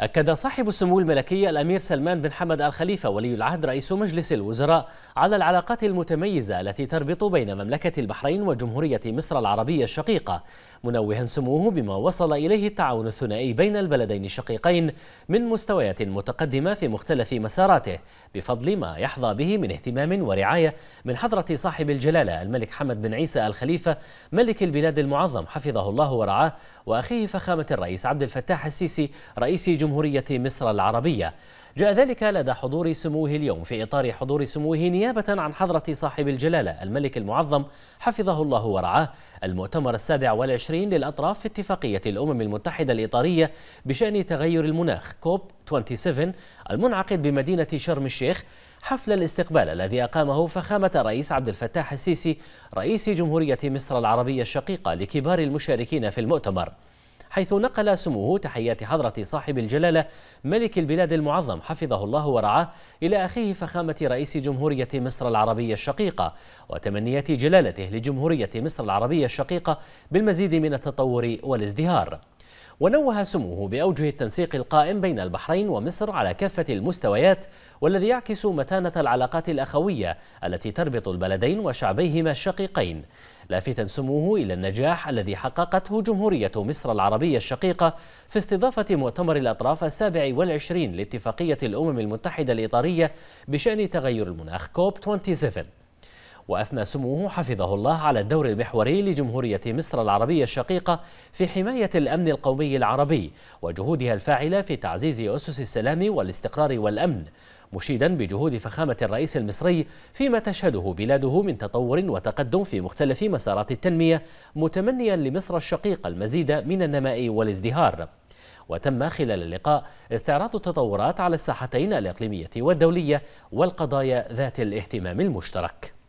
أكد صاحب السمو الملكي الأمير سلمان بن حمد الخليفة ولي العهد رئيس مجلس الوزراء على العلاقات المتميزة التي تربط بين مملكة البحرين وجمهورية مصر العربية الشقيقة منوها سموه بما وصل إليه التعاون الثنائي بين البلدين الشقيقين من مستويات متقدمة في مختلف مساراته بفضل ما يحظى به من اهتمام ورعاية من حضرة صاحب الجلالة الملك حمد بن عيسى الخليفة ملك البلاد المعظم حفظه الله ورعاه وأخيه فخامة الرئيس عبد الفتاح السيسي رئيس جمهورية جمهورية مصر العربية جاء ذلك لدى حضور سموه اليوم في إطار حضور سموه نيابة عن حضرة صاحب الجلالة الملك المعظم حفظه الله ورعاه المؤتمر السابع والعشرين للأطراف في اتفاقية الأمم المتحدة الإطارية بشأن تغير المناخ كوب 27 المنعقد بمدينة شرم الشيخ حفل الاستقبال الذي أقامه فخامة رئيس عبد الفتاح السيسي رئيس جمهورية مصر العربية الشقيقة لكبار المشاركين في المؤتمر حيث نقل سموه تحيات حضرة صاحب الجلالة ملك البلاد المعظم حفظه الله ورعاه إلى أخيه فخامة رئيس جمهورية مصر العربية الشقيقة وتمنيات جلالته لجمهورية مصر العربية الشقيقة بالمزيد من التطور والازدهار ونوه سموه بأوجه التنسيق القائم بين البحرين ومصر على كافة المستويات والذي يعكس متانة العلاقات الأخوية التي تربط البلدين وشعبيهما الشقيقين لافتا سموه إلى النجاح الذي حققته جمهورية مصر العربية الشقيقة في استضافة مؤتمر الأطراف السابع والعشرين لاتفاقية الأمم المتحدة الإطارية بشأن تغير المناخ كوب 27 وأثنى سموه حفظه الله على الدور المحوري لجمهورية مصر العربية الشقيقة في حماية الأمن القومي العربي وجهودها الفاعلة في تعزيز أسس السلام والاستقرار والأمن مشيدا بجهود فخامة الرئيس المصري فيما تشهده بلاده من تطور وتقدم في مختلف مسارات التنمية متمنيا لمصر الشقيقة المزيد من النماء والازدهار وتم خلال اللقاء استعراض التطورات على الساحتين الإقليمية والدولية والقضايا ذات الاهتمام المشترك